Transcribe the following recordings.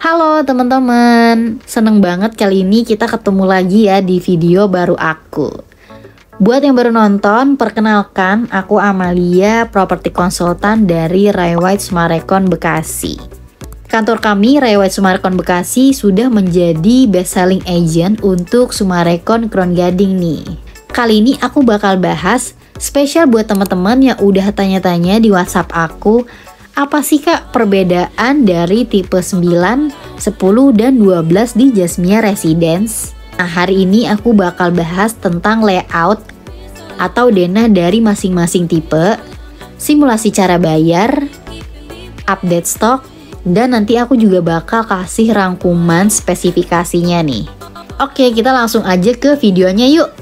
Halo teman-teman, seneng banget kali ini kita ketemu lagi ya di video baru aku. Buat yang baru nonton, perkenalkan aku Amalia, properti konsultan dari White Sumarekon Bekasi. Kantor kami White Sumarekon Bekasi sudah menjadi best selling agent untuk Sumarekon Crown Gading nih. Kali ini aku bakal bahas spesial buat teman-teman yang udah tanya-tanya di WhatsApp aku apa sih kak perbedaan dari tipe 9, 10, dan 12 di Jasmine Residence? Nah hari ini aku bakal bahas tentang layout atau denah dari masing-masing tipe, simulasi cara bayar, update stok, dan nanti aku juga bakal kasih rangkuman spesifikasinya nih. Oke, kita langsung aja ke videonya yuk.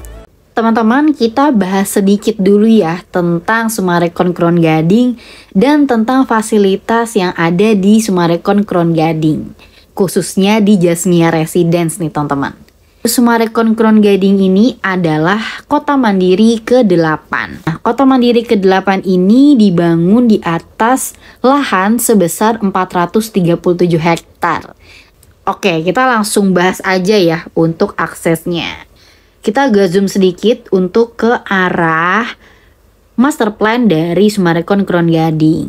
Teman-teman, kita bahas sedikit dulu ya tentang Sumarekon Kron Gading dan tentang fasilitas yang ada di Sumarekon Kron Gading, khususnya di Jasmia Residence nih teman-teman. Sumarekon Kron Gading ini adalah kota mandiri ke-8. Nah, kota mandiri ke-8 ini dibangun di atas lahan sebesar 437 hektar. Oke, kita langsung bahas aja ya untuk aksesnya kita agak zoom sedikit untuk ke arah master plan dari Sumarekon Crown Gading.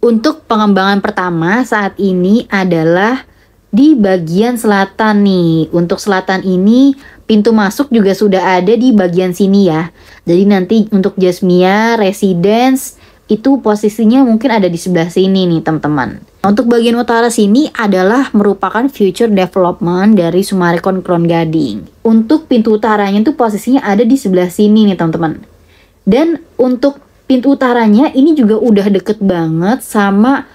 Untuk pengembangan pertama saat ini adalah di bagian selatan nih. Untuk selatan ini pintu masuk juga sudah ada di bagian sini ya. Jadi nanti untuk Jasmia Residence itu posisinya mungkin ada di sebelah sini nih teman-teman. Untuk bagian utara sini adalah merupakan future development dari Sumarekon Crown Gading. Untuk pintu utaranya itu posisinya ada di sebelah sini nih teman-teman. Dan untuk pintu utaranya ini juga udah deket banget sama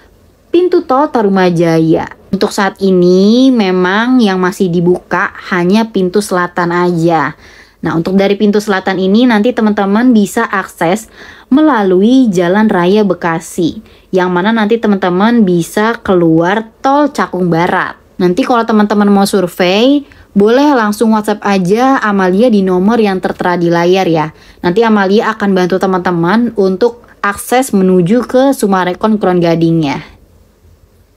pintu tol Tarumajaya. Untuk saat ini memang yang masih dibuka hanya pintu selatan aja. Nah, untuk dari pintu selatan ini nanti teman-teman bisa akses melalui Jalan Raya Bekasi, yang mana nanti teman-teman bisa keluar tol Cakung Barat. Nanti kalau teman-teman mau survei, boleh langsung WhatsApp aja Amalia di nomor yang tertera di layar ya. Nanti Amalia akan bantu teman-teman untuk akses menuju ke Sumarekon Kron Gadingnya.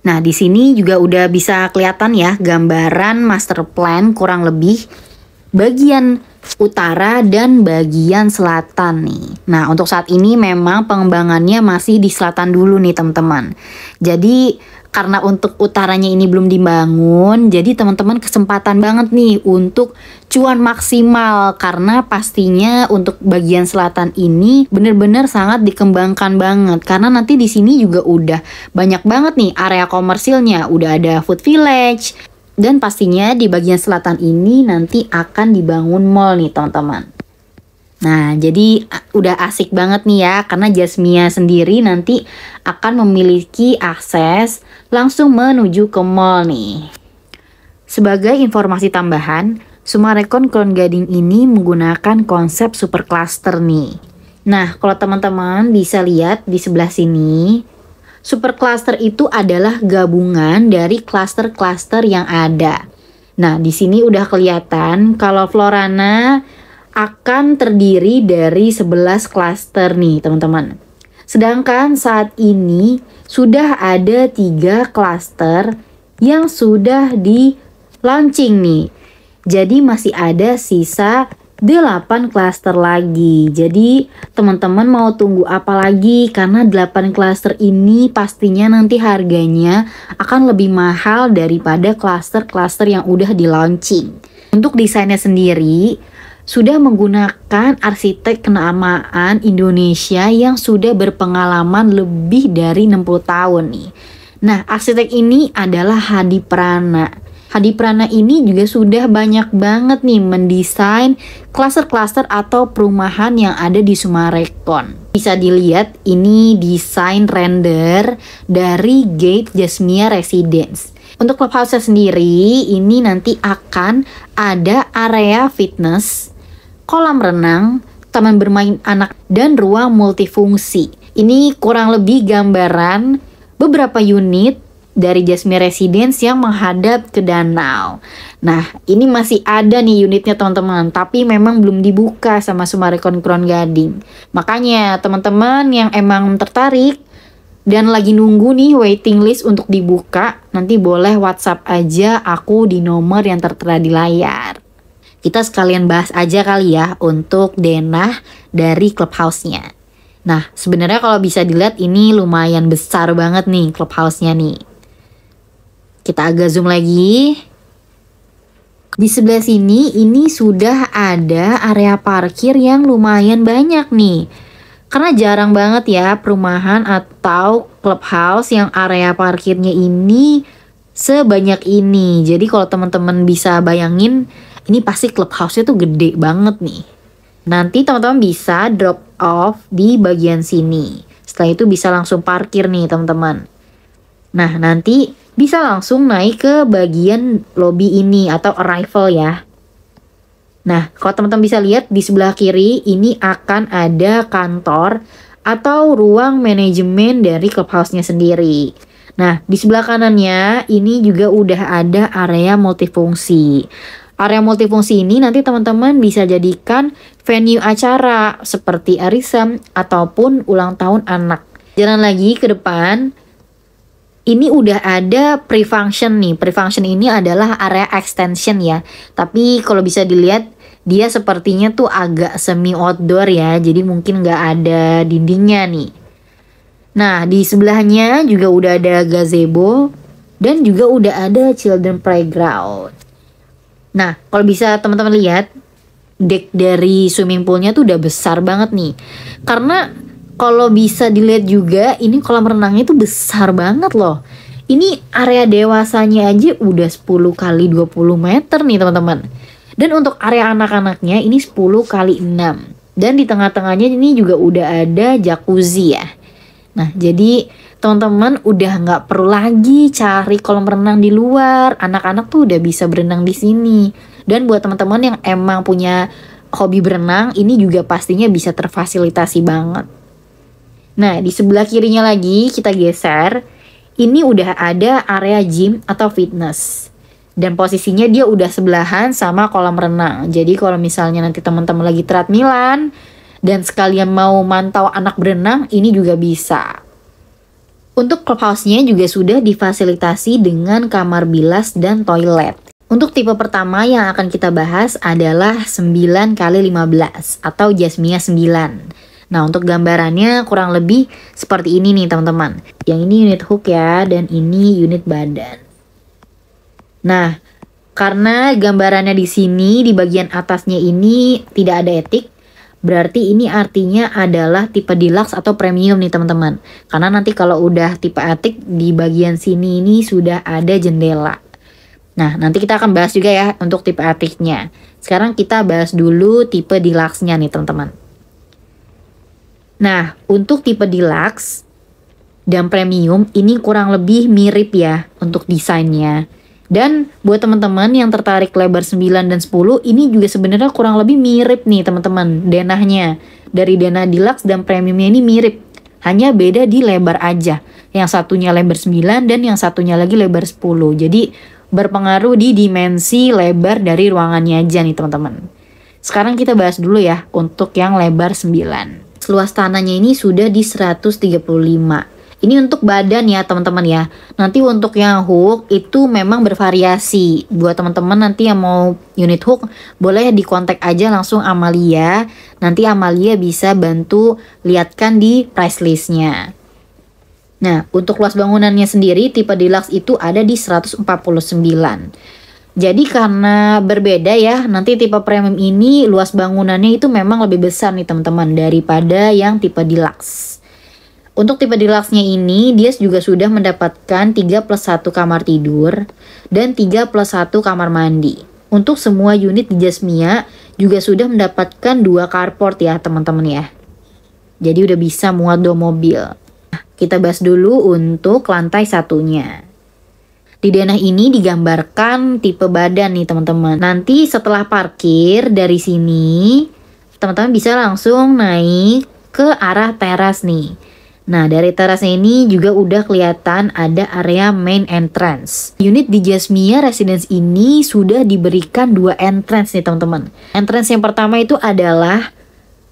Nah, di sini juga udah bisa kelihatan ya gambaran master plan kurang lebih bagian utara dan bagian selatan nih. Nah, untuk saat ini memang pengembangannya masih di selatan dulu nih, teman-teman. Jadi, karena untuk utaranya ini belum dibangun, jadi teman-teman kesempatan banget nih untuk cuan maksimal karena pastinya untuk bagian selatan ini benar-benar sangat dikembangkan banget karena nanti di sini juga udah banyak banget nih area komersilnya, udah ada food village, dan pastinya di bagian selatan ini nanti akan dibangun mall nih teman-teman. Nah, jadi udah asik banget nih ya, karena Jasmia sendiri nanti akan memiliki akses langsung menuju ke mall nih. Sebagai informasi tambahan, Sumarekon Crown Gading ini menggunakan konsep super cluster nih. Nah, kalau teman-teman bisa lihat di sebelah sini, Supercluster itu adalah gabungan dari cluster-cluster yang ada. Nah, di sini udah kelihatan kalau Florana akan terdiri dari 11 cluster nih, teman-teman. Sedangkan saat ini sudah ada tiga cluster yang sudah di launching nih. Jadi masih ada sisa 8 klaster lagi. Jadi, teman-teman mau tunggu apa lagi? Karena 8 klaster ini pastinya nanti harganya akan lebih mahal daripada klaster-klaster yang udah di launching. Untuk desainnya sendiri, sudah menggunakan arsitek kenamaan Indonesia yang sudah berpengalaman lebih dari 60 tahun nih. Nah, arsitek ini adalah Hadi Prana. Hadi Prana ini juga sudah banyak banget nih mendesain klaster-klaster atau perumahan yang ada di Sumarekon. Bisa dilihat ini desain render dari Gate Jasmia Residence. Untuk clubhouse sendiri, ini nanti akan ada area fitness, kolam renang, taman bermain anak, dan ruang multifungsi. Ini kurang lebih gambaran beberapa unit dari Jasmine Residence yang menghadap ke danau. Nah, ini masih ada nih unitnya teman-teman, tapi memang belum dibuka sama Sumarekon Crown Gading. Makanya teman-teman yang emang tertarik dan lagi nunggu nih waiting list untuk dibuka, nanti boleh WhatsApp aja aku di nomor yang tertera di layar. Kita sekalian bahas aja kali ya untuk denah dari clubhouse-nya. Nah, sebenarnya kalau bisa dilihat ini lumayan besar banget nih clubhouse-nya nih. Kita agak zoom lagi. Di sebelah sini ini sudah ada area parkir yang lumayan banyak nih. Karena jarang banget ya perumahan atau clubhouse yang area parkirnya ini sebanyak ini. Jadi kalau teman-teman bisa bayangin, ini pasti clubhouse-nya tuh gede banget nih. Nanti teman-teman bisa drop off di bagian sini. Setelah itu bisa langsung parkir nih teman-teman. Nah nanti bisa langsung naik ke bagian lobby ini atau arrival ya. Nah, kalau teman-teman bisa lihat di sebelah kiri ini akan ada kantor atau ruang manajemen dari clubhouse-nya sendiri. Nah, di sebelah kanannya ini juga udah ada area multifungsi. Area multifungsi ini nanti teman-teman bisa jadikan venue acara seperti arisan ataupun ulang tahun anak. Jalan lagi ke depan, ini udah ada pre-function nih. Pre-function ini adalah area extension ya. Tapi kalau bisa dilihat dia sepertinya tuh agak semi outdoor ya. Jadi mungkin nggak ada dindingnya nih. Nah di sebelahnya juga udah ada gazebo dan juga udah ada children playground. Nah kalau bisa teman-teman lihat deck dari swimming poolnya tuh udah besar banget nih. Karena kalau bisa dilihat juga ini kolam renangnya itu besar banget loh. Ini area dewasanya aja udah 10 kali 20 meter nih teman-teman. Dan untuk area anak-anaknya ini 10 kali 6. Dan di tengah-tengahnya ini juga udah ada jacuzzi ya. Nah jadi teman-teman udah nggak perlu lagi cari kolam renang di luar. Anak-anak tuh udah bisa berenang di sini. Dan buat teman-teman yang emang punya hobi berenang ini juga pastinya bisa terfasilitasi banget. Nah, di sebelah kirinya lagi kita geser, ini udah ada area gym atau fitness. Dan posisinya dia udah sebelahan sama kolam renang. Jadi kalau misalnya nanti teman-teman lagi milan dan sekalian mau mantau anak berenang, ini juga bisa. Untuk clubhouse-nya juga sudah difasilitasi dengan kamar bilas dan toilet. Untuk tipe pertama yang akan kita bahas adalah 9 kali 15 atau jasmia 9. Nah untuk gambarannya kurang lebih seperti ini nih teman-teman. Yang ini unit hook ya dan ini unit badan. Nah karena gambarannya di sini di bagian atasnya ini tidak ada etik, Berarti ini artinya adalah tipe deluxe atau premium nih teman-teman. Karena nanti kalau udah tipe etik di bagian sini ini sudah ada jendela. Nah, nanti kita akan bahas juga ya untuk tipe etiknya Sekarang kita bahas dulu tipe deluxe-nya nih teman-teman. Nah, untuk tipe deluxe dan premium ini kurang lebih mirip ya untuk desainnya. Dan buat teman-teman yang tertarik lebar 9 dan 10 ini juga sebenarnya kurang lebih mirip nih teman-teman denahnya. Dari denah deluxe dan premiumnya ini mirip. Hanya beda di lebar aja. Yang satunya lebar 9 dan yang satunya lagi lebar 10. Jadi berpengaruh di dimensi lebar dari ruangannya aja nih teman-teman. Sekarang kita bahas dulu ya untuk yang lebar 9 luas tanahnya ini sudah di 135. Ini untuk badan ya teman-teman ya. Nanti untuk yang hook itu memang bervariasi. Buat teman-teman nanti yang mau unit hook boleh di kontak aja langsung Amalia. Nanti Amalia bisa bantu lihatkan di price listnya. Nah, untuk luas bangunannya sendiri tipe deluxe itu ada di 149. Jadi karena berbeda ya, nanti tipe premium ini luas bangunannya itu memang lebih besar nih teman-teman daripada yang tipe deluxe. Untuk tipe deluxe-nya ini, dia juga sudah mendapatkan 3 plus 1 kamar tidur dan 3 plus 1 kamar mandi. Untuk semua unit di Jasmia juga sudah mendapatkan dua carport ya teman-teman ya. Jadi udah bisa muat dua mobil. Nah, kita bahas dulu untuk lantai satunya. Di denah ini digambarkan tipe badan nih teman-teman. Nanti setelah parkir dari sini, teman-teman bisa langsung naik ke arah teras nih. Nah, dari teras ini juga udah kelihatan ada area main entrance. Unit di Jasmia Residence ini sudah diberikan dua entrance nih teman-teman. Entrance yang pertama itu adalah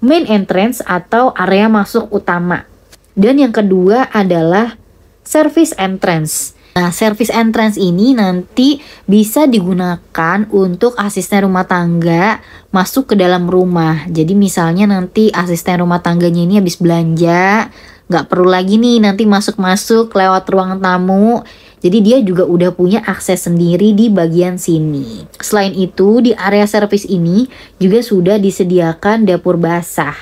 main entrance atau area masuk utama. Dan yang kedua adalah service entrance. Nah, service entrance ini nanti bisa digunakan untuk asisten rumah tangga masuk ke dalam rumah. Jadi misalnya nanti asisten rumah tangganya ini habis belanja, nggak perlu lagi nih nanti masuk-masuk lewat ruang tamu. Jadi dia juga udah punya akses sendiri di bagian sini. Selain itu, di area service ini juga sudah disediakan dapur basah.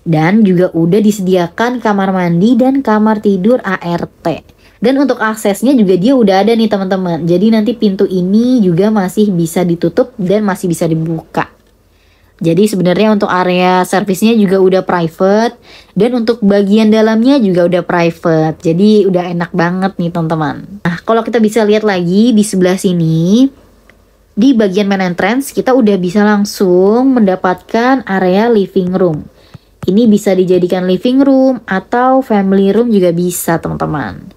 Dan juga udah disediakan kamar mandi dan kamar tidur ART. Dan untuk aksesnya juga dia udah ada nih teman-teman. Jadi nanti pintu ini juga masih bisa ditutup dan masih bisa dibuka. Jadi sebenarnya untuk area servisnya juga udah private dan untuk bagian dalamnya juga udah private. Jadi udah enak banget nih teman-teman. Nah, kalau kita bisa lihat lagi di sebelah sini di bagian main entrance kita udah bisa langsung mendapatkan area living room. Ini bisa dijadikan living room atau family room juga bisa teman-teman.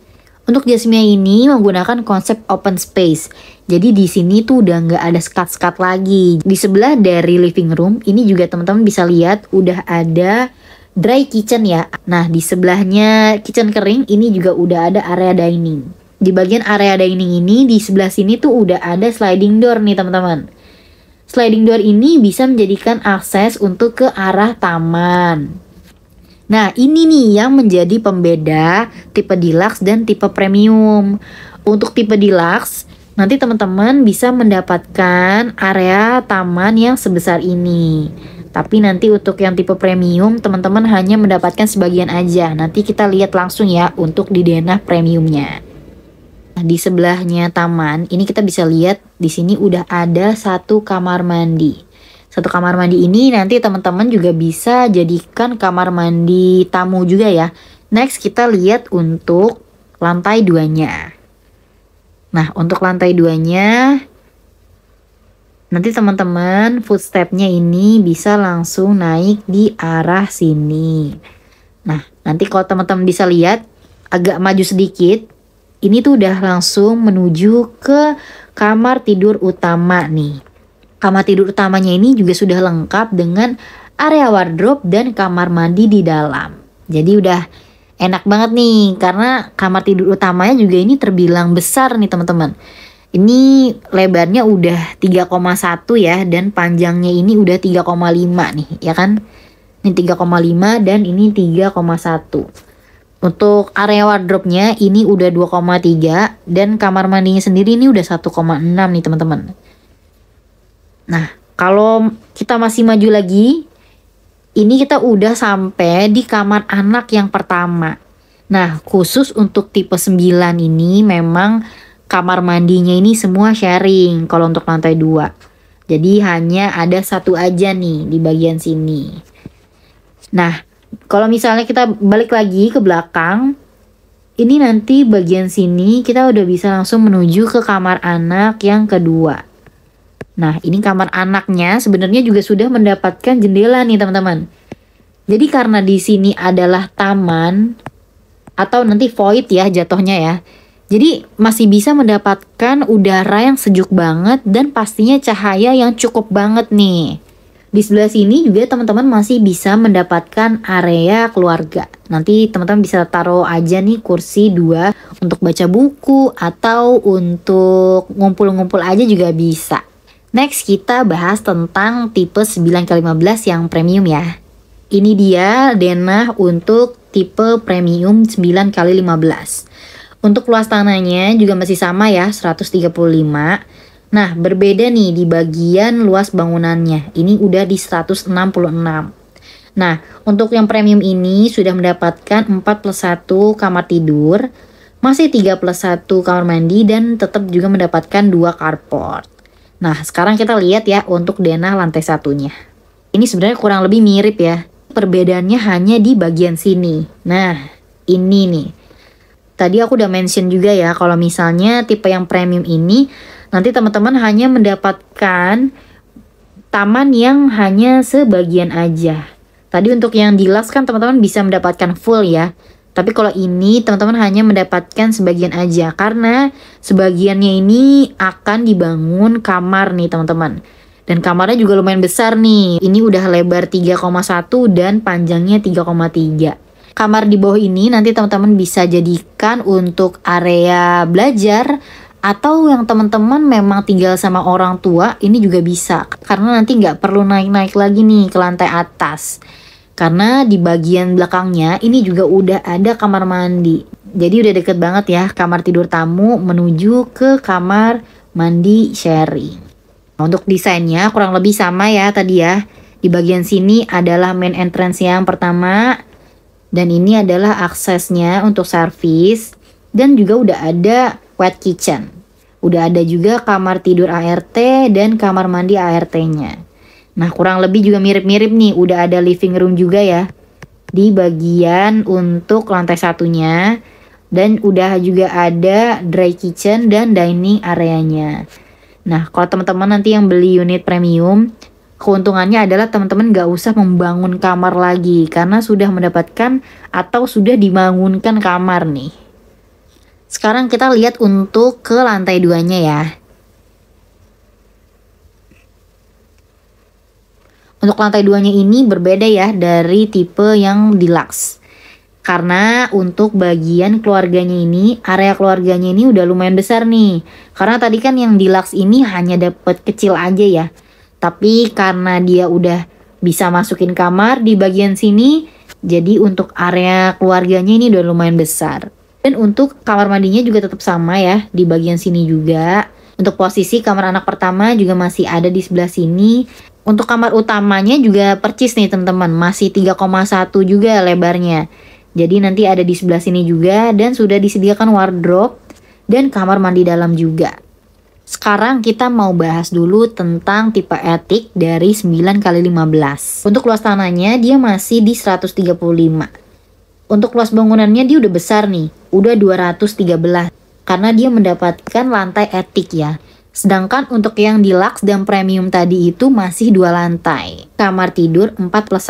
Untuk Jasmia ini menggunakan konsep open space. Jadi di sini tuh udah nggak ada skat-skat lagi. Di sebelah dari living room, ini juga teman-teman bisa lihat udah ada dry kitchen ya. Nah, di sebelahnya kitchen kering, ini juga udah ada area dining. Di bagian area dining ini, di sebelah sini tuh udah ada sliding door nih teman-teman. Sliding door ini bisa menjadikan akses untuk ke arah taman. Nah, ini nih yang menjadi pembeda tipe deluxe dan tipe premium. Untuk tipe deluxe, nanti teman-teman bisa mendapatkan area taman yang sebesar ini. Tapi nanti untuk yang tipe premium, teman-teman hanya mendapatkan sebagian aja. Nanti kita lihat langsung ya untuk di denah premiumnya. Nah, di sebelahnya taman, ini kita bisa lihat di sini udah ada satu kamar mandi. Satu kamar mandi ini nanti teman-teman juga bisa jadikan kamar mandi tamu juga ya. Next kita lihat untuk lantai duanya. Nah untuk lantai duanya nanti teman-teman footstepnya ini bisa langsung naik di arah sini. Nah nanti kalau teman-teman bisa lihat agak maju sedikit ini tuh udah langsung menuju ke kamar tidur utama nih. Kamar tidur utamanya ini juga sudah lengkap dengan area wardrobe dan kamar mandi di dalam. Jadi udah enak banget nih karena kamar tidur utamanya juga ini terbilang besar nih teman-teman. Ini lebarnya udah 3,1 ya dan panjangnya ini udah 3,5 nih ya kan. Ini 3,5 dan ini 3,1. Untuk area wardrobe-nya ini udah 2,3 dan kamar mandinya sendiri ini udah 1,6 nih teman-teman. Nah, kalau kita masih maju lagi, ini kita udah sampai di kamar anak yang pertama. Nah, khusus untuk tipe 9 ini memang kamar mandinya ini semua sharing kalau untuk lantai 2. Jadi hanya ada satu aja nih di bagian sini. Nah, kalau misalnya kita balik lagi ke belakang, ini nanti bagian sini kita udah bisa langsung menuju ke kamar anak yang kedua. Nah, ini kamar anaknya sebenarnya juga sudah mendapatkan jendela nih, teman-teman. Jadi karena di sini adalah taman atau nanti void ya jatuhnya ya. Jadi masih bisa mendapatkan udara yang sejuk banget dan pastinya cahaya yang cukup banget nih. Di sebelah sini juga teman-teman masih bisa mendapatkan area keluarga. Nanti teman-teman bisa taruh aja nih kursi dua untuk baca buku atau untuk ngumpul-ngumpul aja juga bisa. Next kita bahas tentang tipe 9 ke 15 yang premium ya. Ini dia denah untuk tipe premium 9 kali 15. Untuk luas tanahnya juga masih sama ya, 135. Nah, berbeda nih di bagian luas bangunannya. Ini udah di 166. Nah, untuk yang premium ini sudah mendapatkan 4 plus 1 kamar tidur, masih 3 plus 1 kamar mandi, dan tetap juga mendapatkan 2 carport. Nah, sekarang kita lihat ya untuk denah lantai satunya. Ini sebenarnya kurang lebih mirip ya. Perbedaannya hanya di bagian sini. Nah, ini nih. Tadi aku udah mention juga ya kalau misalnya tipe yang premium ini nanti teman-teman hanya mendapatkan taman yang hanya sebagian aja. Tadi untuk yang di kan teman-teman bisa mendapatkan full ya. Tapi kalau ini teman-teman hanya mendapatkan sebagian aja karena sebagiannya ini akan dibangun kamar nih teman-teman. Dan kamarnya juga lumayan besar nih. Ini udah lebar 3,1 dan panjangnya 3,3 kamar di bawah ini nanti teman-teman bisa jadikan untuk area belajar atau yang teman-teman memang tinggal sama orang tua ini juga bisa karena nanti nggak perlu naik-naik lagi nih ke lantai atas. Karena di bagian belakangnya ini juga udah ada kamar mandi. Jadi udah deket banget ya kamar tidur tamu menuju ke kamar mandi sharing. untuk desainnya kurang lebih sama ya tadi ya. Di bagian sini adalah main entrance yang pertama dan ini adalah aksesnya untuk service dan juga udah ada wet kitchen. Udah ada juga kamar tidur ART dan kamar mandi ART-nya. Nah, kurang lebih juga mirip-mirip nih, udah ada living room juga ya. Di bagian untuk lantai satunya dan udah juga ada dry kitchen dan dining areanya. Nah, kalau teman-teman nanti yang beli unit premium, keuntungannya adalah teman-teman gak usah membangun kamar lagi karena sudah mendapatkan atau sudah dibangunkan kamar nih. Sekarang kita lihat untuk ke lantai duanya ya. Untuk lantai duanya ini berbeda ya dari tipe yang deluxe. Karena untuk bagian keluarganya ini, area keluarganya ini udah lumayan besar nih. Karena tadi kan yang deluxe ini hanya dapat kecil aja ya. Tapi karena dia udah bisa masukin kamar di bagian sini, jadi untuk area keluarganya ini udah lumayan besar. Dan untuk kamar mandinya juga tetap sama ya, di bagian sini juga untuk posisi kamar anak pertama juga masih ada di sebelah sini. Untuk kamar utamanya juga percis nih teman-teman, masih 3,1 juga lebarnya. Jadi nanti ada di sebelah sini juga dan sudah disediakan wardrobe dan kamar mandi dalam juga. Sekarang kita mau bahas dulu tentang tipe etik dari 9 x 15. Untuk luas tanahnya dia masih di 135. Untuk luas bangunannya dia udah besar nih, udah 213 karena dia mendapatkan lantai etik ya. Sedangkan untuk yang deluxe dan premium tadi itu masih dua lantai. Kamar tidur 4 plus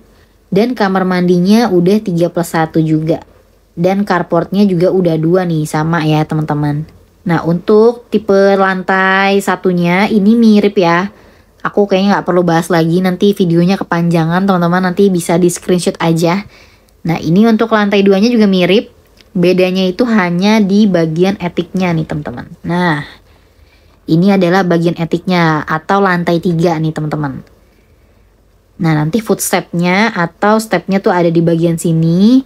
1 dan kamar mandinya udah 3 plus 1 juga. Dan carportnya juga udah dua nih sama ya teman-teman. Nah untuk tipe lantai satunya ini mirip ya. Aku kayaknya nggak perlu bahas lagi nanti videonya kepanjangan teman-teman nanti bisa di screenshot aja. Nah ini untuk lantai duanya juga mirip Bedanya itu hanya di bagian etiknya nih teman-teman. Nah, ini adalah bagian etiknya atau lantai tiga nih teman-teman. Nah, nanti footstepnya atau stepnya tuh ada di bagian sini.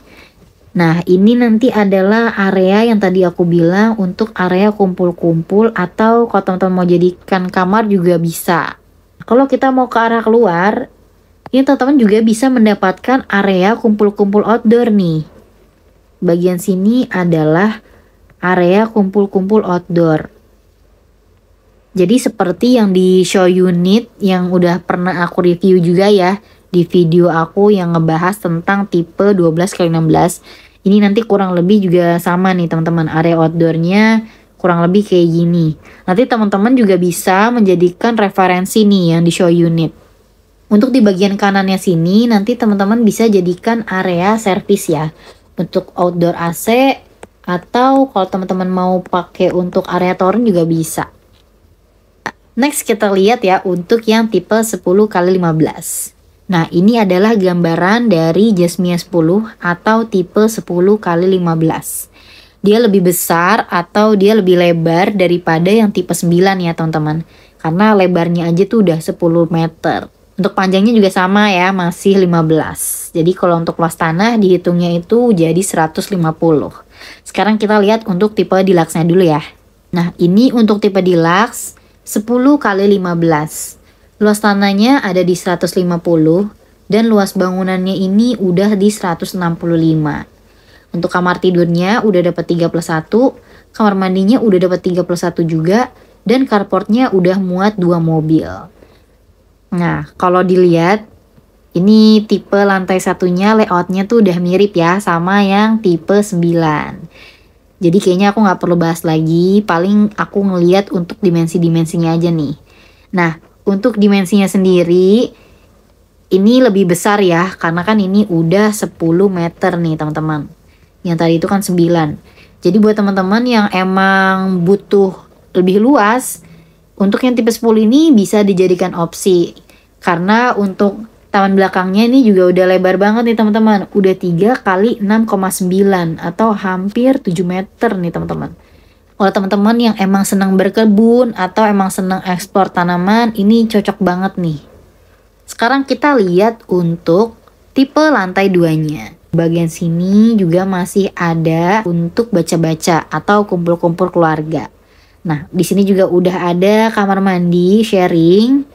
Nah, ini nanti adalah area yang tadi aku bilang untuk area kumpul-kumpul atau kalau teman-teman mau jadikan kamar juga bisa. Kalau kita mau ke arah keluar, ini teman-teman juga bisa mendapatkan area kumpul-kumpul outdoor nih. Bagian sini adalah area kumpul-kumpul outdoor. Jadi seperti yang di show unit yang udah pernah aku review juga ya di video aku yang ngebahas tentang tipe 12x16. Ini nanti kurang lebih juga sama nih teman-teman area outdoornya kurang lebih kayak gini. Nanti teman-teman juga bisa menjadikan referensi nih yang di show unit. Untuk di bagian kanannya sini nanti teman-teman bisa jadikan area servis ya untuk outdoor AC atau kalau teman-teman mau pakai untuk area toren juga bisa. Next kita lihat ya untuk yang tipe 10 kali 15. Nah, ini adalah gambaran dari Jasmine 10 atau tipe 10 kali 15. Dia lebih besar atau dia lebih lebar daripada yang tipe 9 ya, teman-teman. Karena lebarnya aja tuh udah 10 meter. Untuk panjangnya juga sama ya, masih 15. Jadi kalau untuk luas tanah dihitungnya itu jadi 150. Sekarang kita lihat untuk tipe deluxe-nya dulu ya. Nah, ini untuk tipe deluxe 10 kali 15. Luas tanahnya ada di 150 dan luas bangunannya ini udah di 165. Untuk kamar tidurnya udah dapat tiga plus satu, kamar mandinya udah dapat tiga plus satu juga, dan carportnya udah muat dua mobil. Nah, kalau dilihat ini tipe lantai satunya layoutnya tuh udah mirip ya sama yang tipe 9. Jadi kayaknya aku nggak perlu bahas lagi, paling aku ngeliat untuk dimensi-dimensinya aja nih. Nah, untuk dimensinya sendiri, ini lebih besar ya, karena kan ini udah 10 meter nih teman-teman. Yang tadi itu kan 9. Jadi buat teman-teman yang emang butuh lebih luas, untuk yang tipe 10 ini bisa dijadikan opsi karena untuk taman belakangnya ini juga udah lebar banget nih teman-teman. Udah 3 kali 6,9 atau hampir 7 meter nih teman-teman. Kalau teman-teman yang emang senang berkebun atau emang senang ekspor tanaman, ini cocok banget nih. Sekarang kita lihat untuk tipe lantai duanya. Bagian sini juga masih ada untuk baca-baca atau kumpul-kumpul keluarga. Nah, di sini juga udah ada kamar mandi sharing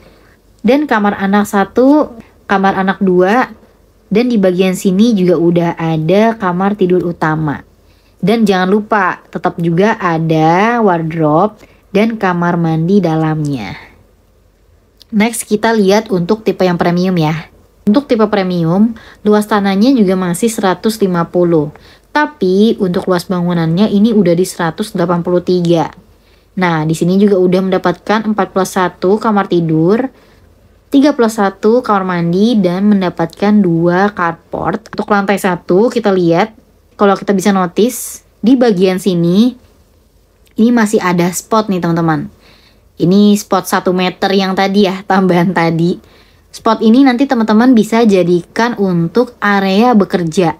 dan kamar anak satu, kamar anak dua, dan di bagian sini juga udah ada kamar tidur utama. Dan jangan lupa, tetap juga ada wardrobe dan kamar mandi dalamnya. Next, kita lihat untuk tipe yang premium ya. Untuk tipe premium, luas tanahnya juga masih 150. Tapi untuk luas bangunannya ini udah di 183. Nah, di sini juga udah mendapatkan 4 plus 1 kamar tidur, 31 kamar mandi dan mendapatkan dua carport. Untuk lantai satu kita lihat kalau kita bisa notice di bagian sini ini masih ada spot nih teman-teman. Ini spot satu meter yang tadi ya tambahan tadi. Spot ini nanti teman-teman bisa jadikan untuk area bekerja.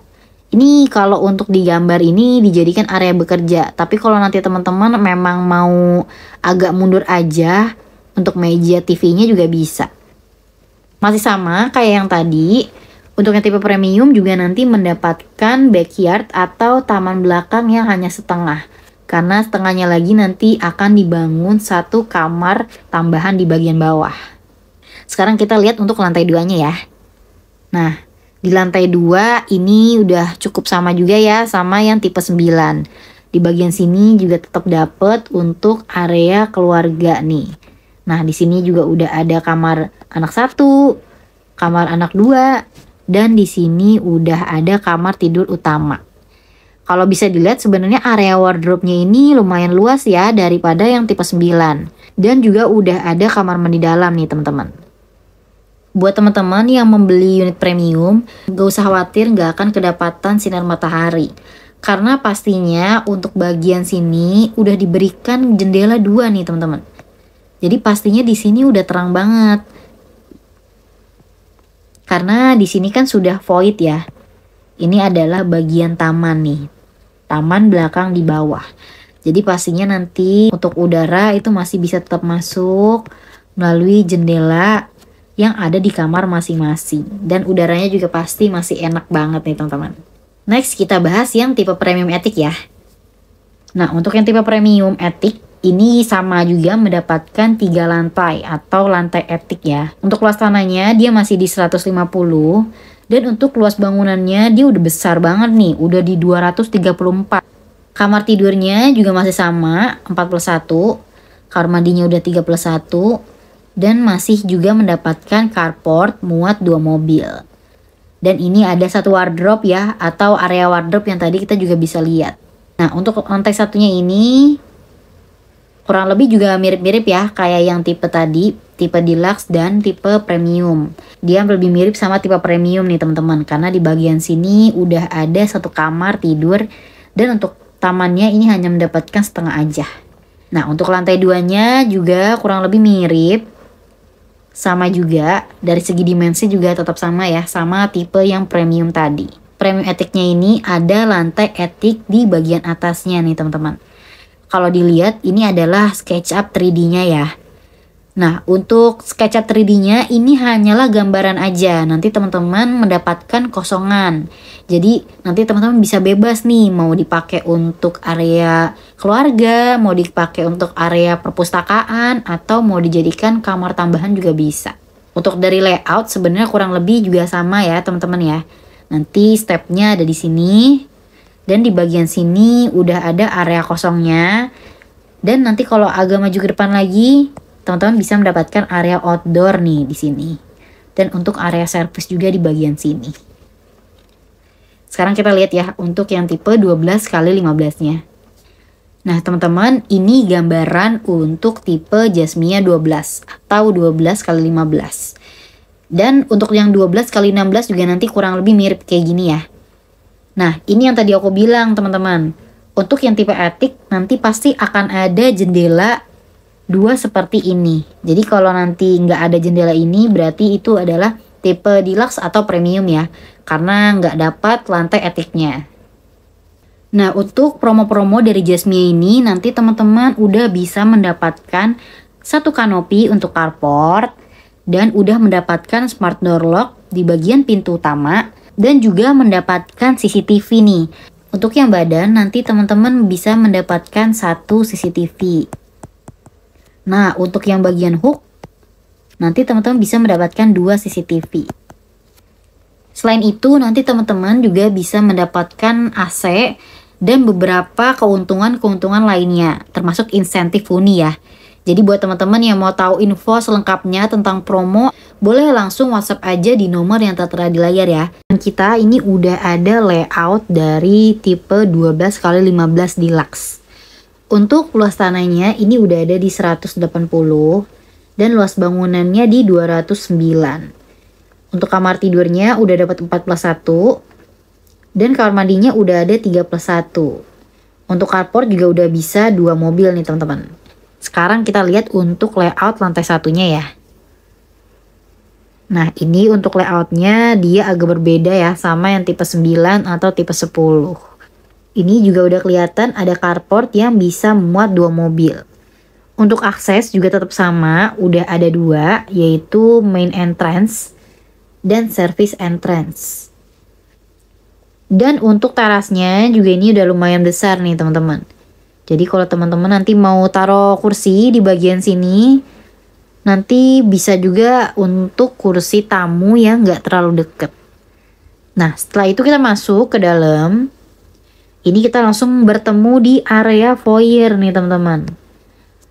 Ini kalau untuk digambar ini dijadikan area bekerja. Tapi kalau nanti teman-teman memang mau agak mundur aja untuk meja TV-nya juga bisa. Masih sama kayak yang tadi, untuk yang tipe premium juga nanti mendapatkan backyard atau taman belakang yang hanya setengah. Karena setengahnya lagi nanti akan dibangun satu kamar tambahan di bagian bawah. Sekarang kita lihat untuk lantai duanya ya. Nah, di lantai dua ini udah cukup sama juga ya sama yang tipe 9. Di bagian sini juga tetap dapat untuk area keluarga nih. Nah, di sini juga udah ada kamar anak satu, kamar anak dua, dan di sini udah ada kamar tidur utama. Kalau bisa dilihat sebenarnya area wardrobe-nya ini lumayan luas ya daripada yang tipe 9. Dan juga udah ada kamar mandi dalam nih teman-teman. Buat teman-teman yang membeli unit premium, gak usah khawatir gak akan kedapatan sinar matahari. Karena pastinya untuk bagian sini udah diberikan jendela dua nih teman-teman. Jadi pastinya di sini udah terang banget. Karena di sini kan sudah void ya. Ini adalah bagian taman nih. Taman belakang di bawah. Jadi pastinya nanti untuk udara itu masih bisa tetap masuk melalui jendela yang ada di kamar masing-masing. Dan udaranya juga pasti masih enak banget nih teman-teman. Next kita bahas yang tipe premium etik ya. Nah untuk yang tipe premium etik ini sama juga mendapatkan tiga lantai atau lantai etik ya. Untuk luas tanahnya dia masih di 150 dan untuk luas bangunannya dia udah besar banget nih, udah di 234. Kamar tidurnya juga masih sama, 41. Kamar mandinya udah 31 dan masih juga mendapatkan carport muat dua mobil. Dan ini ada satu wardrobe ya atau area wardrobe yang tadi kita juga bisa lihat. Nah, untuk lantai satunya ini Kurang lebih juga mirip-mirip ya kayak yang tipe tadi, tipe deluxe dan tipe premium. Dia lebih mirip sama tipe premium nih teman-teman karena di bagian sini udah ada satu kamar tidur dan untuk tamannya ini hanya mendapatkan setengah aja. Nah, untuk lantai duanya juga kurang lebih mirip. Sama juga, dari segi dimensi juga tetap sama ya, sama tipe yang premium tadi. Premium etiknya ini ada lantai etik di bagian atasnya nih teman-teman. Kalau dilihat ini adalah SketchUp 3D-nya ya. Nah, untuk SketchUp 3D-nya ini hanyalah gambaran aja. Nanti teman-teman mendapatkan kosongan. Jadi, nanti teman-teman bisa bebas nih mau dipakai untuk area keluarga, mau dipakai untuk area perpustakaan atau mau dijadikan kamar tambahan juga bisa. Untuk dari layout sebenarnya kurang lebih juga sama ya, teman-teman ya. Nanti stepnya ada di sini dan di bagian sini udah ada area kosongnya dan nanti kalau agak maju ke depan lagi teman-teman bisa mendapatkan area outdoor nih di sini dan untuk area service juga di bagian sini sekarang kita lihat ya untuk yang tipe 12 kali 15 nya nah teman-teman ini gambaran untuk tipe Jasmia 12 atau 12 kali 15 dan untuk yang 12 kali 16 juga nanti kurang lebih mirip kayak gini ya Nah, ini yang tadi aku bilang, teman-teman. Untuk yang tipe etik nanti pasti akan ada jendela dua seperti ini. Jadi kalau nanti nggak ada jendela ini, berarti itu adalah tipe deluxe atau premium ya. Karena nggak dapat lantai etiknya Nah, untuk promo-promo dari Jasmine ini, nanti teman-teman udah bisa mendapatkan satu kanopi untuk carport, dan udah mendapatkan smart door lock di bagian pintu utama, dan juga mendapatkan CCTV nih. Untuk yang badan nanti teman-teman bisa mendapatkan satu CCTV. Nah, untuk yang bagian hook nanti teman-teman bisa mendapatkan dua CCTV. Selain itu, nanti teman-teman juga bisa mendapatkan AC dan beberapa keuntungan-keuntungan lainnya, termasuk insentif huni ya. Jadi buat teman-teman yang mau tahu info selengkapnya tentang promo boleh langsung WhatsApp aja di nomor yang tertera di layar ya. Dan kita ini udah ada layout dari tipe 12x15 deluxe. Untuk luas tanahnya ini udah ada di 180 dan luas bangunannya di 209. Untuk kamar tidurnya udah dapat 4 plus 1 dan kamar mandinya udah ada 3 plus 1. Untuk carport juga udah bisa dua mobil nih teman-teman. Sekarang kita lihat untuk layout lantai satunya ya. Nah, ini untuk layoutnya dia agak berbeda ya sama yang tipe 9 atau tipe 10. Ini juga udah kelihatan ada carport yang bisa muat dua mobil. Untuk akses juga tetap sama, udah ada dua, yaitu main entrance dan service entrance. Dan untuk terasnya juga ini udah lumayan besar nih teman-teman. Jadi kalau teman-teman nanti mau taruh kursi di bagian sini, Nanti bisa juga untuk kursi tamu yang nggak terlalu deket. Nah, setelah itu kita masuk ke dalam. Ini kita langsung bertemu di area foyer nih teman-teman.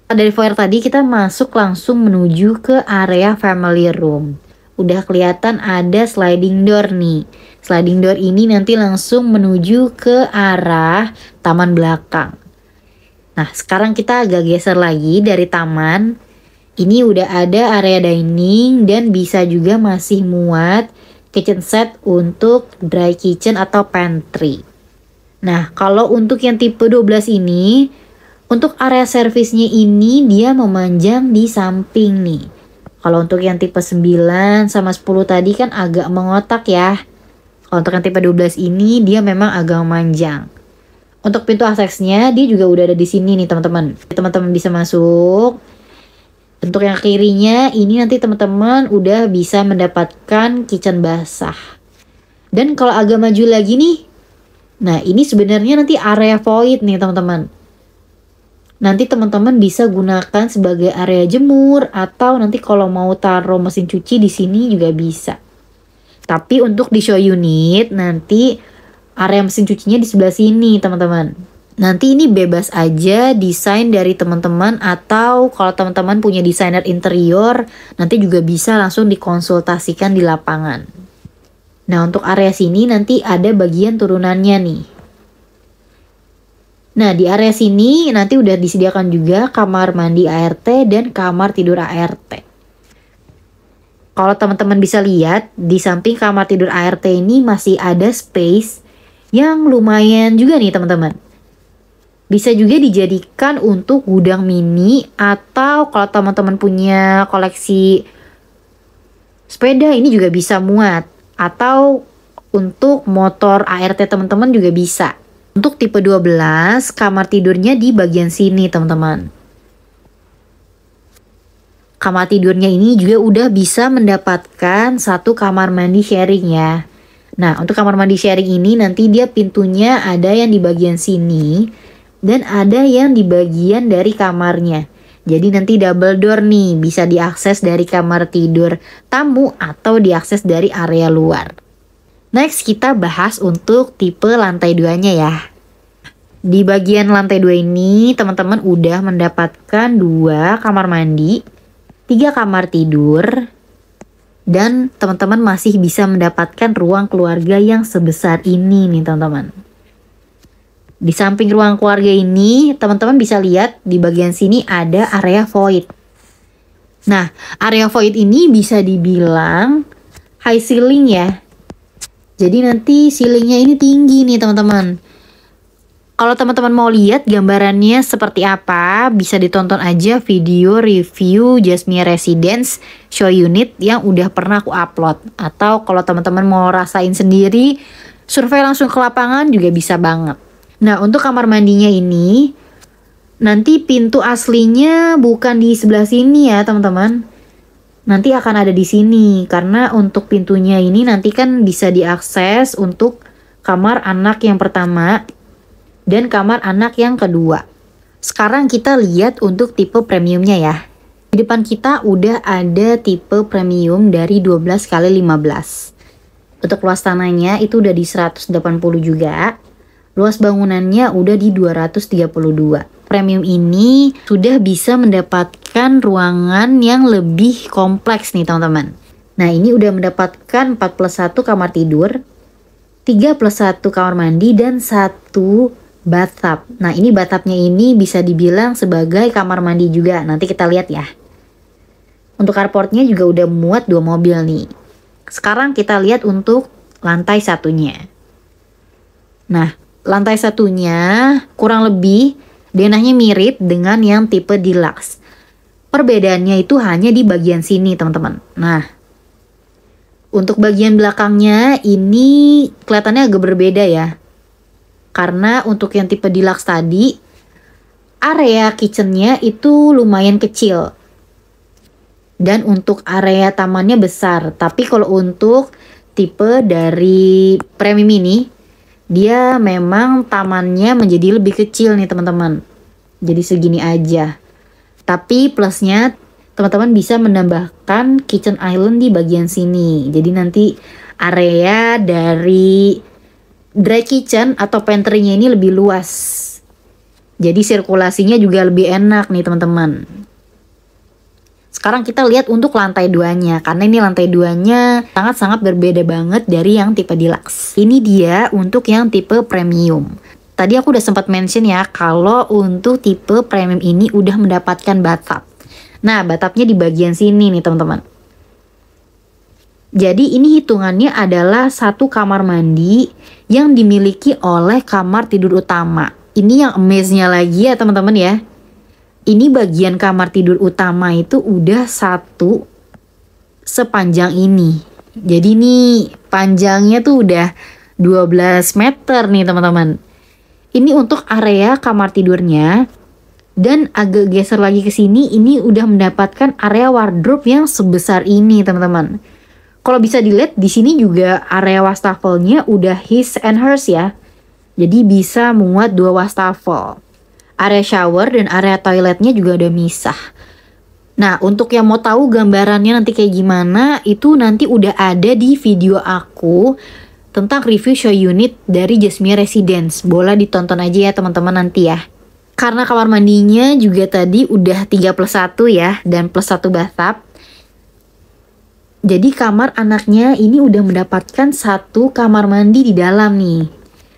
Dari foyer tadi kita masuk langsung menuju ke area family room. Udah kelihatan ada sliding door nih. Sliding door ini nanti langsung menuju ke arah taman belakang. Nah, sekarang kita agak geser lagi dari taman ini udah ada area dining dan bisa juga masih muat kitchen set untuk dry kitchen atau pantry. Nah, kalau untuk yang tipe 12 ini, untuk area servisnya ini dia memanjang di samping nih. Kalau untuk yang tipe 9 sama 10 tadi kan agak mengotak ya. Kalau untuk yang tipe 12 ini dia memang agak memanjang. Untuk pintu aksesnya dia juga udah ada di sini nih teman-teman. Teman-teman bisa masuk untuk yang kirinya ini nanti teman-teman udah bisa mendapatkan kitchen basah. Dan kalau agak maju lagi nih, nah ini sebenarnya nanti area void nih teman-teman. Nanti teman-teman bisa gunakan sebagai area jemur atau nanti kalau mau taruh mesin cuci di sini juga bisa. Tapi untuk di show unit nanti area mesin cucinya di sebelah sini teman-teman. Nanti ini bebas aja desain dari teman-teman atau kalau teman-teman punya desainer interior, nanti juga bisa langsung dikonsultasikan di lapangan. Nah, untuk area sini nanti ada bagian turunannya nih. Nah, di area sini nanti udah disediakan juga kamar mandi ART dan kamar tidur ART. Kalau teman-teman bisa lihat, di samping kamar tidur ART ini masih ada space yang lumayan juga nih teman-teman. Bisa juga dijadikan untuk gudang mini atau kalau teman-teman punya koleksi sepeda ini juga bisa muat atau untuk motor ART teman-teman juga bisa. Untuk tipe 12, kamar tidurnya di bagian sini teman-teman. Kamar tidurnya ini juga udah bisa mendapatkan satu kamar mandi sharing ya. Nah, untuk kamar mandi sharing ini nanti dia pintunya ada yang di bagian sini dan ada yang di bagian dari kamarnya. Jadi nanti double door nih, bisa diakses dari kamar tidur tamu atau diakses dari area luar. Next kita bahas untuk tipe lantai duanya ya. Di bagian lantai dua ini teman-teman udah mendapatkan dua kamar mandi, tiga kamar tidur, dan teman-teman masih bisa mendapatkan ruang keluarga yang sebesar ini nih teman-teman. Di samping ruang keluarga ini, teman-teman bisa lihat di bagian sini ada area void. Nah, area void ini bisa dibilang high ceiling ya. Jadi nanti ceilingnya ini tinggi nih teman-teman. Kalau teman-teman mau lihat gambarannya seperti apa, bisa ditonton aja video review Jasmine Residence show unit yang udah pernah aku upload. Atau kalau teman-teman mau rasain sendiri, survei langsung ke lapangan juga bisa banget. Nah, untuk kamar mandinya ini, nanti pintu aslinya bukan di sebelah sini ya, teman-teman. Nanti akan ada di sini, karena untuk pintunya ini nanti kan bisa diakses untuk kamar anak yang pertama dan kamar anak yang kedua. Sekarang kita lihat untuk tipe premiumnya ya. Di depan kita udah ada tipe premium dari 12 kali 15. Untuk luas tanahnya itu udah di 180 juga. Luas bangunannya udah di 232 premium ini sudah bisa mendapatkan ruangan yang lebih kompleks nih teman-teman. Nah ini udah mendapatkan 4 plus 1 kamar tidur, 3 plus 1 kamar mandi, dan 1 bathtub. Nah ini bathtubnya ini bisa dibilang sebagai kamar mandi juga, nanti kita lihat ya. Untuk carportnya juga udah muat dua mobil nih. Sekarang kita lihat untuk lantai satunya. Nah, Lantai satunya kurang lebih denahnya mirip dengan yang tipe deluxe. Perbedaannya itu hanya di bagian sini, teman-teman. Nah, untuk bagian belakangnya ini kelihatannya agak berbeda ya. Karena untuk yang tipe deluxe tadi, area kitchennya itu lumayan kecil. Dan untuk area tamannya besar. Tapi kalau untuk tipe dari premium ini, dia memang tamannya menjadi lebih kecil nih teman-teman. Jadi segini aja. Tapi plusnya teman-teman bisa menambahkan kitchen island di bagian sini. Jadi nanti area dari dry kitchen atau pantry-nya ini lebih luas. Jadi sirkulasinya juga lebih enak nih teman-teman. Sekarang kita lihat untuk lantai duanya, karena ini lantai duanya sangat-sangat berbeda banget dari yang tipe deluxe. Ini dia untuk yang tipe premium. Tadi aku udah sempat mention ya, kalau untuk tipe premium ini udah mendapatkan bathtub Nah, bathtubnya di bagian sini nih teman-teman. Jadi ini hitungannya adalah satu kamar mandi yang dimiliki oleh kamar tidur utama. Ini yang amaze-nya lagi ya teman-teman ya ini bagian kamar tidur utama itu udah satu sepanjang ini. Jadi ini panjangnya tuh udah 12 meter nih teman-teman. Ini untuk area kamar tidurnya dan agak geser lagi ke sini ini udah mendapatkan area wardrobe yang sebesar ini teman-teman. Kalau bisa dilihat di sini juga area wastafelnya udah his and hers ya. Jadi bisa muat dua wastafel area shower dan area toiletnya juga ada misah. Nah, untuk yang mau tahu gambarannya nanti kayak gimana, itu nanti udah ada di video aku tentang review show unit dari Jasmine Residence. Boleh ditonton aja ya teman-teman nanti ya. Karena kamar mandinya juga tadi udah 3 plus 1 ya, dan plus 1 bathtub. Jadi kamar anaknya ini udah mendapatkan satu kamar mandi di dalam nih.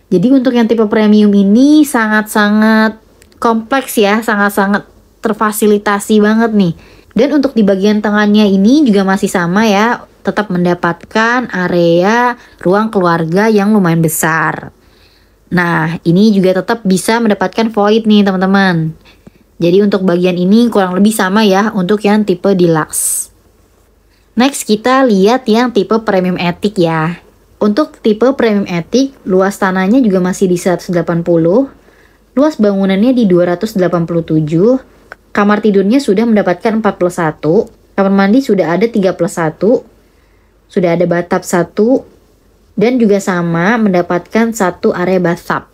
Jadi untuk yang tipe premium ini sangat-sangat kompleks ya, sangat-sangat terfasilitasi banget nih. Dan untuk di bagian tengahnya ini juga masih sama ya, tetap mendapatkan area ruang keluarga yang lumayan besar. Nah, ini juga tetap bisa mendapatkan void nih teman-teman. Jadi untuk bagian ini kurang lebih sama ya untuk yang tipe deluxe. Next kita lihat yang tipe premium etik ya. Untuk tipe premium etik, luas tanahnya juga masih di 180 Luas bangunannya di 287, kamar tidurnya sudah mendapatkan 41, kamar mandi sudah ada 31, sudah ada bathtub 1, dan juga sama mendapatkan satu area bathtub.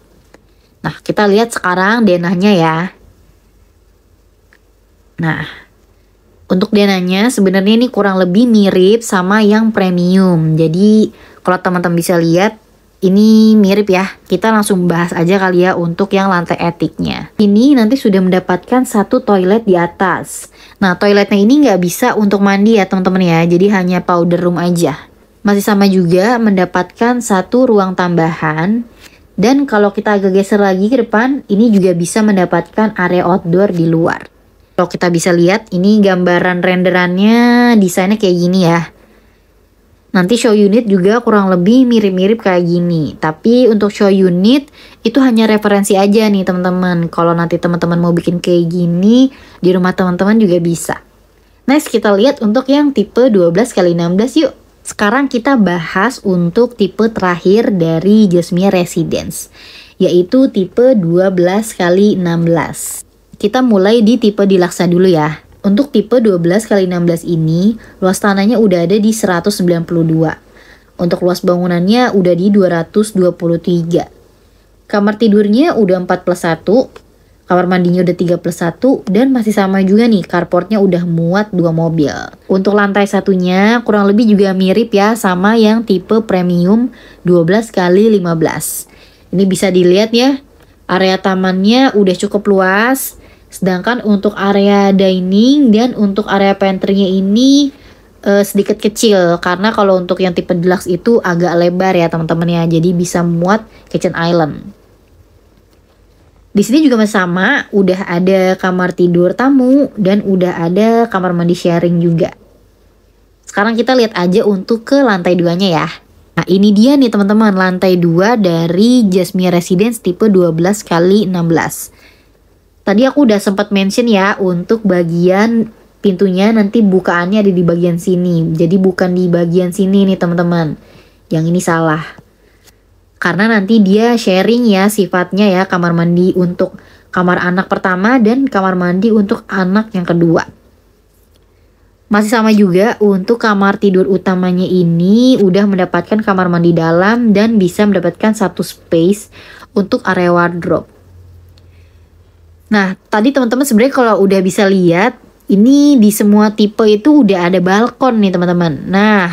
Nah, kita lihat sekarang denahnya ya. Nah, untuk denahnya sebenarnya ini kurang lebih mirip sama yang premium. Jadi, kalau teman-teman bisa lihat ini mirip ya, kita langsung bahas aja kali ya untuk yang lantai etiknya. Ini nanti sudah mendapatkan satu toilet di atas. Nah, toiletnya ini nggak bisa untuk mandi ya teman-teman ya, jadi hanya powder room aja. Masih sama juga mendapatkan satu ruang tambahan. Dan kalau kita agak geser lagi ke depan, ini juga bisa mendapatkan area outdoor di luar. Kalau kita bisa lihat, ini gambaran renderannya desainnya kayak gini ya. Nanti show unit juga kurang lebih mirip-mirip kayak gini. Tapi untuk show unit itu hanya referensi aja nih teman-teman. Kalau nanti teman-teman mau bikin kayak gini di rumah teman-teman juga bisa. Next kita lihat untuk yang tipe 12 kali 16 yuk. Sekarang kita bahas untuk tipe terakhir dari Jasmine Residence, yaitu tipe 12 kali 16. Kita mulai di tipe dilaksa dulu ya. Untuk tipe 12 x 16 ini, luas tanahnya udah ada di 192. Untuk luas bangunannya udah di 223. Kamar tidurnya udah 4 plus 1, kamar mandinya udah 3 plus 1, dan masih sama juga nih, carportnya udah muat 2 mobil. Untuk lantai satunya kurang lebih juga mirip ya sama yang tipe premium 12 x 15. Ini bisa dilihat ya, area tamannya udah cukup luas, Sedangkan untuk area dining dan untuk area pantry-nya ini uh, sedikit kecil karena kalau untuk yang tipe deluxe itu agak lebar ya teman-teman ya. Jadi bisa muat kitchen island. Di sini juga sama, udah ada kamar tidur tamu dan udah ada kamar mandi sharing juga. Sekarang kita lihat aja untuk ke lantai duanya ya. Nah ini dia nih teman-teman lantai dua dari Jasmine Residence tipe 12 kali 16 Tadi aku udah sempat mention ya untuk bagian pintunya nanti bukaannya ada di bagian sini. Jadi bukan di bagian sini nih teman-teman. Yang ini salah. Karena nanti dia sharing ya sifatnya ya kamar mandi untuk kamar anak pertama dan kamar mandi untuk anak yang kedua. Masih sama juga untuk kamar tidur utamanya ini udah mendapatkan kamar mandi dalam dan bisa mendapatkan satu space untuk area wardrobe. Nah, tadi teman-teman sebenarnya kalau udah bisa lihat, ini di semua tipe itu udah ada balkon nih teman-teman. Nah,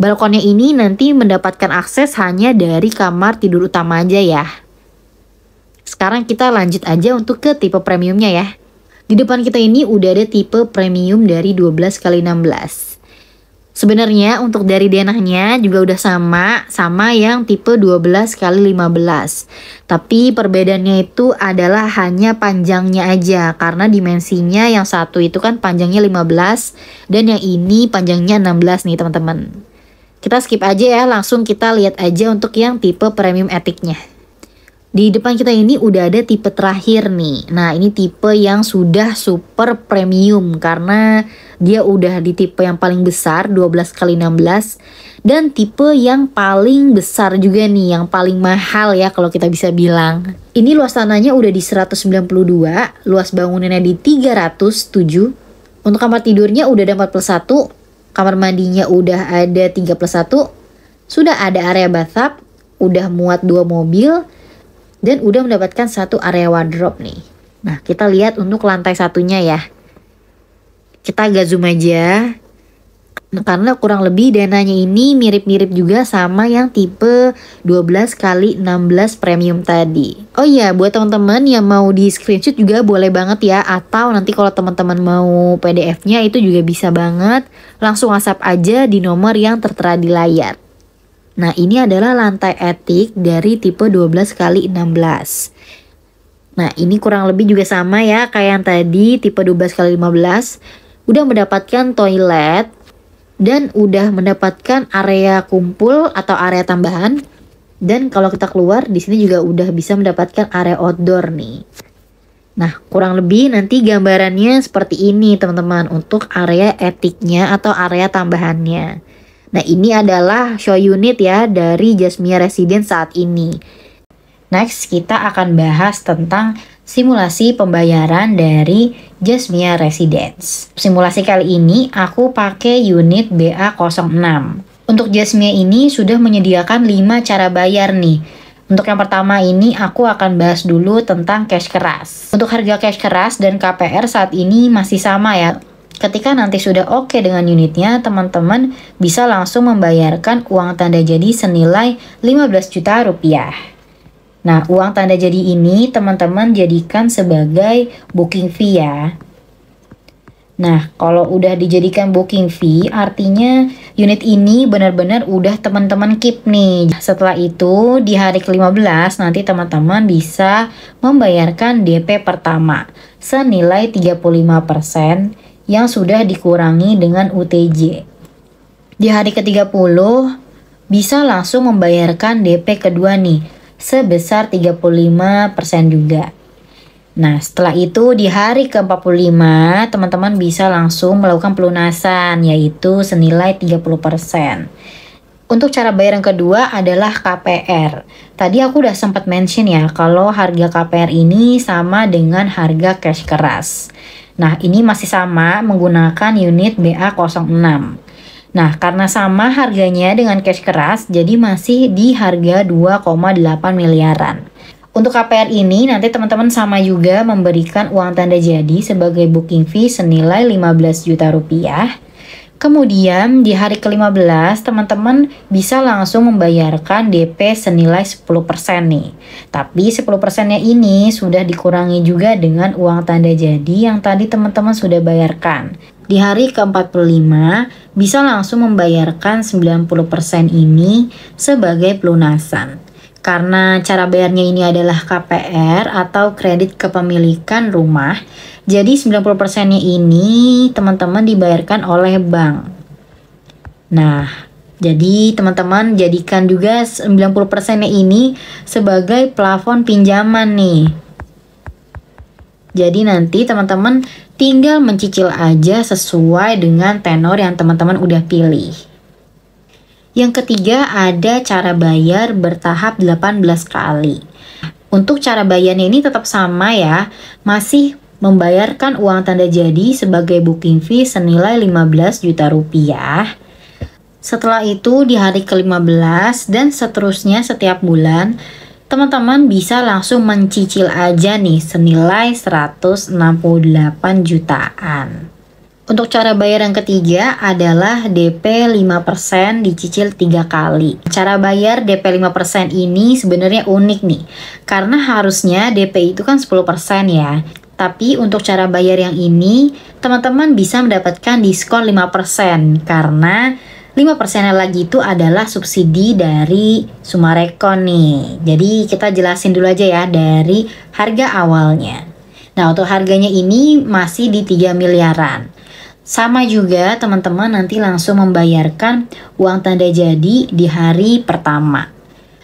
balkonnya ini nanti mendapatkan akses hanya dari kamar tidur utama aja ya. Sekarang kita lanjut aja untuk ke tipe premiumnya ya. Di depan kita ini udah ada tipe premium dari 12 kali 16. Sebenarnya untuk dari denahnya juga udah sama sama yang tipe 12 kali 15. Tapi perbedaannya itu adalah hanya panjangnya aja karena dimensinya yang satu itu kan panjangnya 15 dan yang ini panjangnya 16 nih teman-teman. Kita skip aja ya, langsung kita lihat aja untuk yang tipe premium etiknya. Di depan kita ini udah ada tipe terakhir nih. Nah, ini tipe yang sudah super premium karena dia udah di tipe yang paling besar 12 kali 16 dan tipe yang paling besar juga nih, yang paling mahal ya kalau kita bisa bilang. Ini luas tanahnya udah di 192, luas bangunannya di 307. Untuk kamar tidurnya udah ada 4 plus 1, kamar mandinya udah ada 3 plus 1, sudah ada area bathtub, udah muat dua mobil, dan udah mendapatkan satu area wardrobe nih. Nah, kita lihat untuk lantai satunya ya kita agak zoom aja karena kurang lebih dananya ini mirip-mirip juga sama yang tipe 12 kali 16 premium tadi. Oh iya, buat teman-teman yang mau di screenshot juga boleh banget ya atau nanti kalau teman-teman mau PDF-nya itu juga bisa banget. Langsung whatsapp aja di nomor yang tertera di layar. Nah, ini adalah lantai etik dari tipe 12 kali 16. Nah, ini kurang lebih juga sama ya kayak yang tadi tipe 12 kali 15 udah mendapatkan toilet dan udah mendapatkan area kumpul atau area tambahan. Dan kalau kita keluar di sini juga udah bisa mendapatkan area outdoor nih. Nah, kurang lebih nanti gambarannya seperti ini teman-teman untuk area etiknya atau area tambahannya. Nah, ini adalah show unit ya dari Jasmine Residence saat ini. Next, kita akan bahas tentang simulasi pembayaran dari Jasmia Residence. Simulasi kali ini aku pakai unit BA06. Untuk Jasmia ini sudah menyediakan 5 cara bayar nih. Untuk yang pertama ini aku akan bahas dulu tentang cash keras. Untuk harga cash keras dan KPR saat ini masih sama ya. Ketika nanti sudah oke okay dengan unitnya, teman-teman bisa langsung membayarkan uang tanda jadi senilai 15 juta rupiah. Nah, uang tanda jadi ini teman-teman jadikan sebagai booking fee ya. Nah, kalau udah dijadikan booking fee, artinya unit ini benar-benar udah teman-teman keep nih. Setelah itu, di hari ke-15 nanti teman-teman bisa membayarkan DP pertama senilai 35% yang sudah dikurangi dengan UTJ. Di hari ke-30, bisa langsung membayarkan DP kedua nih sebesar 35% juga. Nah, setelah itu di hari ke-45, teman-teman bisa langsung melakukan pelunasan, yaitu senilai 30%. Untuk cara bayar yang kedua adalah KPR. Tadi aku udah sempat mention ya kalau harga KPR ini sama dengan harga cash keras. Nah, ini masih sama menggunakan unit BA06. Nah, karena sama harganya dengan cash keras, jadi masih di harga 2,8 miliaran. Untuk KPR ini nanti teman-teman sama juga memberikan uang tanda jadi sebagai booking fee senilai 15 juta rupiah. Kemudian di hari ke-15 teman-teman bisa langsung membayarkan DP senilai 10% nih. Tapi 10%-nya ini sudah dikurangi juga dengan uang tanda jadi yang tadi teman-teman sudah bayarkan di hari ke-45 bisa langsung membayarkan 90% ini sebagai pelunasan. Karena cara bayarnya ini adalah KPR atau kredit kepemilikan rumah, jadi 90%-nya ini teman-teman dibayarkan oleh bank. Nah, jadi teman-teman jadikan juga 90%-nya ini sebagai plafon pinjaman nih. Jadi nanti teman-teman tinggal mencicil aja sesuai dengan tenor yang teman-teman udah pilih. Yang ketiga ada cara bayar bertahap 18 kali. Untuk cara bayarnya ini tetap sama ya, masih membayarkan uang tanda jadi sebagai booking fee senilai 15 juta rupiah. Setelah itu di hari ke-15 dan seterusnya setiap bulan, teman-teman bisa langsung mencicil aja nih senilai 168 jutaan. Untuk cara bayar yang ketiga adalah DP 5% dicicil tiga kali. Cara bayar DP 5% ini sebenarnya unik nih, karena harusnya DP itu kan 10% ya. Tapi untuk cara bayar yang ini, teman-teman bisa mendapatkan diskon 5% karena 5 persen lagi itu adalah subsidi dari Sumarekon nih. Jadi kita jelasin dulu aja ya dari harga awalnya. Nah untuk harganya ini masih di 3 miliaran. Sama juga teman-teman nanti langsung membayarkan uang tanda jadi di hari pertama.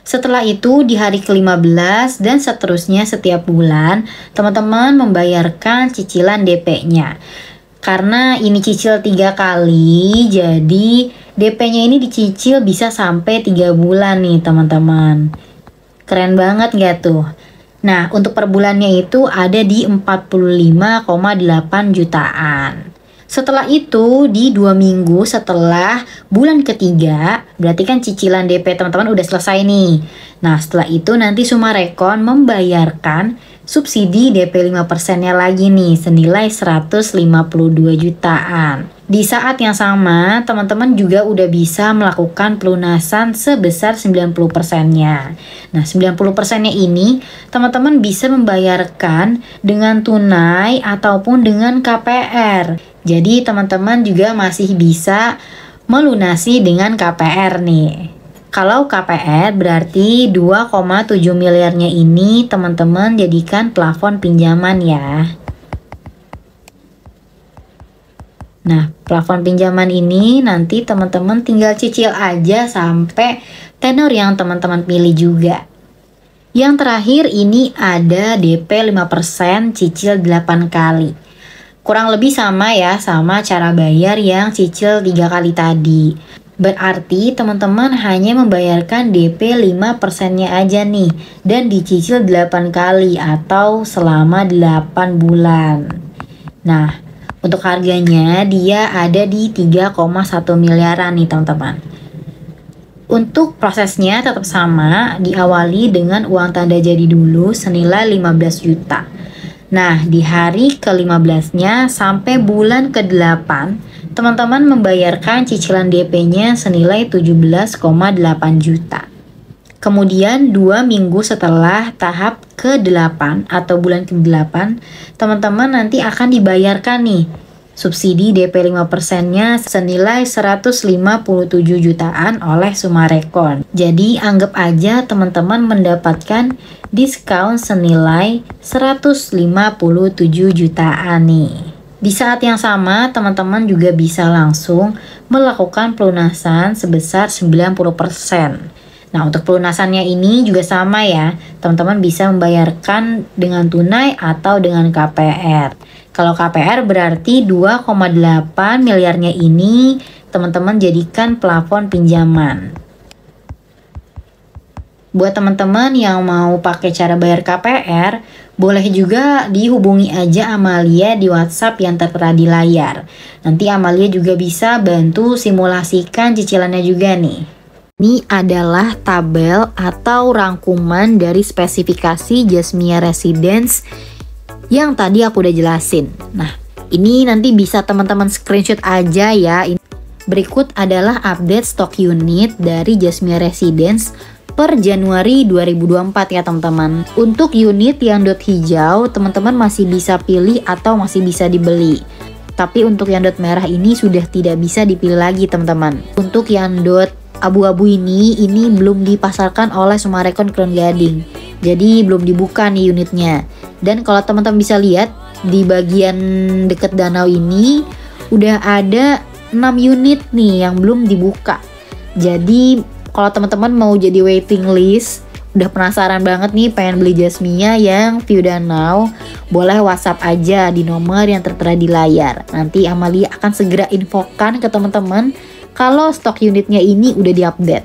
Setelah itu di hari ke-15 dan seterusnya setiap bulan teman-teman membayarkan cicilan DP-nya. Karena ini cicil tiga kali, jadi DP-nya ini dicicil bisa sampai tiga bulan nih teman-teman. Keren banget gak tuh? Nah, untuk per bulannya itu ada di 45,8 jutaan. Setelah itu, di dua minggu setelah bulan ketiga, berarti kan cicilan DP teman-teman udah selesai nih. Nah, setelah itu nanti Sumarekon membayarkan subsidi DP 5%-nya lagi nih senilai 152 jutaan. Di saat yang sama, teman-teman juga udah bisa melakukan pelunasan sebesar 90%-nya. Nah, 90%-nya ini teman-teman bisa membayarkan dengan tunai ataupun dengan KPR. Jadi, teman-teman juga masih bisa melunasi dengan KPR nih. Kalau KPR berarti 2,7 miliarnya ini teman-teman jadikan plafon pinjaman ya. Nah, plafon pinjaman ini nanti teman-teman tinggal cicil aja sampai tenor yang teman-teman pilih juga. Yang terakhir ini ada DP 5% cicil 8 kali. Kurang lebih sama ya sama cara bayar yang cicil 3 kali tadi. Berarti teman-teman hanya membayarkan DP 5%-nya aja nih dan dicicil 8 kali atau selama 8 bulan. Nah, untuk harganya dia ada di 3,1 miliaran nih teman-teman. Untuk prosesnya tetap sama, diawali dengan uang tanda jadi dulu senilai 15 juta. Nah, di hari ke-15-nya sampai bulan ke-8 teman-teman membayarkan cicilan DP-nya senilai 17,8 juta. Kemudian dua minggu setelah tahap ke-8 atau bulan ke-8, teman-teman nanti akan dibayarkan nih subsidi DP 5%-nya senilai 157 jutaan oleh Sumarekon. Jadi anggap aja teman-teman mendapatkan diskon senilai 157 jutaan nih. Di saat yang sama, teman-teman juga bisa langsung melakukan pelunasan sebesar 90%. Nah, untuk pelunasannya ini juga sama ya. Teman-teman bisa membayarkan dengan tunai atau dengan KPR. Kalau KPR berarti 2,8 miliarnya ini teman-teman jadikan plafon pinjaman. Buat teman-teman yang mau pakai cara bayar KPR, boleh juga dihubungi aja Amalia di WhatsApp yang tertera di layar. Nanti Amalia juga bisa bantu simulasikan cicilannya juga nih. Ini adalah tabel atau rangkuman dari spesifikasi Jasmia Residence yang tadi aku udah jelasin. Nah, ini nanti bisa teman-teman screenshot aja ya. Berikut adalah update stok unit dari Jasmia Residence per Januari 2024 ya teman-teman. Untuk unit yang dot hijau, teman-teman masih bisa pilih atau masih bisa dibeli. Tapi untuk yang dot merah ini sudah tidak bisa dipilih lagi teman-teman. Untuk yang dot abu-abu ini, ini belum dipasarkan oleh Sumarekon Crown Gading. Jadi belum dibuka nih unitnya. Dan kalau teman-teman bisa lihat, di bagian dekat danau ini udah ada 6 unit nih yang belum dibuka. Jadi kalau teman-teman mau jadi waiting list udah penasaran banget nih pengen beli jasminya yang view dan now boleh WhatsApp aja di nomor yang tertera di layar nanti Amalia akan segera infokan ke teman-teman kalau stok unitnya ini udah diupdate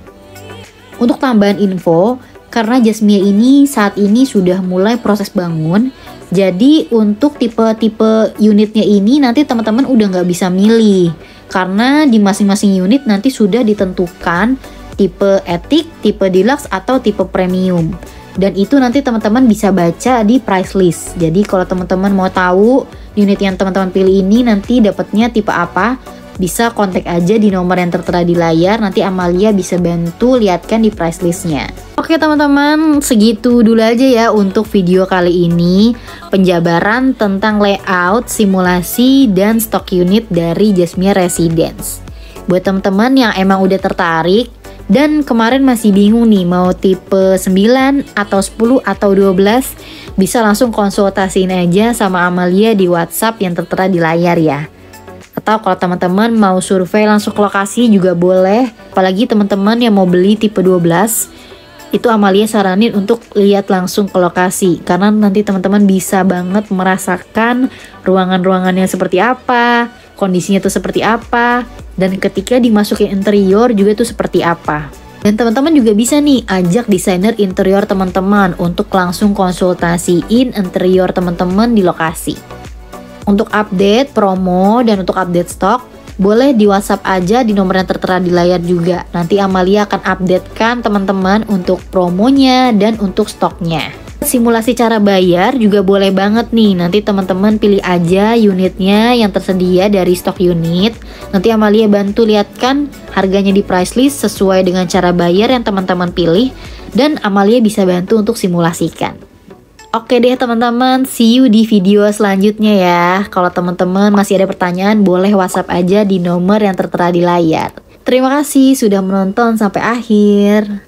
untuk tambahan info karena jasminya ini saat ini sudah mulai proses bangun jadi untuk tipe-tipe unitnya ini nanti teman-teman udah nggak bisa milih karena di masing-masing unit nanti sudah ditentukan tipe etik, tipe deluxe atau tipe premium. Dan itu nanti teman-teman bisa baca di price list. Jadi kalau teman-teman mau tahu unit yang teman-teman pilih ini nanti dapatnya tipe apa, bisa kontak aja di nomor yang tertera di layar. Nanti Amalia bisa bantu lihatkan di price listnya. Oke teman-teman, segitu dulu aja ya untuk video kali ini. Penjabaran tentang layout, simulasi, dan stok unit dari Jasmine Residence. Buat teman-teman yang emang udah tertarik, dan kemarin masih bingung nih mau tipe 9 atau 10 atau 12 bisa langsung konsultasiin aja sama Amalia di WhatsApp yang tertera di layar ya. Atau kalau teman-teman mau survei langsung ke lokasi juga boleh. Apalagi teman-teman yang mau beli tipe 12 itu Amalia saranin untuk lihat langsung ke lokasi karena nanti teman-teman bisa banget merasakan ruangan-ruangannya seperti apa, kondisinya tuh seperti apa, dan ketika dimasukin interior juga tuh seperti apa. Dan teman-teman juga bisa nih ajak desainer interior teman-teman untuk langsung konsultasiin interior teman-teman di lokasi. Untuk update promo dan untuk update stok, boleh di WhatsApp aja di nomor yang tertera di layar juga. Nanti Amalia akan updatekan teman-teman untuk promonya dan untuk stoknya. Simulasi cara bayar juga boleh banget nih. Nanti teman-teman pilih aja unitnya yang tersedia dari stok unit. Nanti Amalia bantu lihatkan harganya di price list sesuai dengan cara bayar yang teman-teman pilih dan Amalia bisa bantu untuk simulasikan. Oke deh teman-teman, see you di video selanjutnya ya. Kalau teman-teman masih ada pertanyaan, boleh WhatsApp aja di nomor yang tertera di layar. Terima kasih sudah menonton sampai akhir.